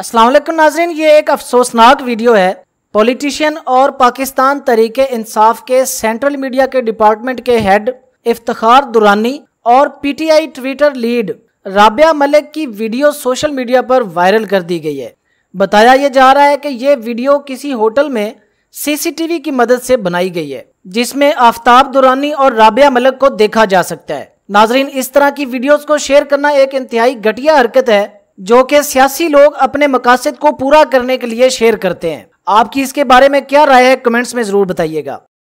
असलम नाजरीन ये एक अफसोसनाक वीडियो है पॉलिटिशियन और पाकिस्तान तरीके इंसाफ के सेंट्रल मीडिया के डिपार्टमेंट के हेड इफ्तार दुरानी और PTI Twitter lead Rabia Malik की वीडियो सोशल मीडिया पर वायरल कर दी गई है बताया ये जा रहा है कि ये वीडियो किसी होटल में सीसीटीवी की मदद से बनाई गई है जिसमें आफ्ताब दुरानी और राबिया मलिक को देखा जा सकता है नाजरीन इस तरह की वीडियोस को शेयर करना एक इंतहाई घटिया हरकत है जो कि सियासी लोग अपने मकासद को पूरा करने के लिए शेयर करते हैं आपकी इसके बारे में क्या राय है कमेंट्स में ज़रूर बताइएगा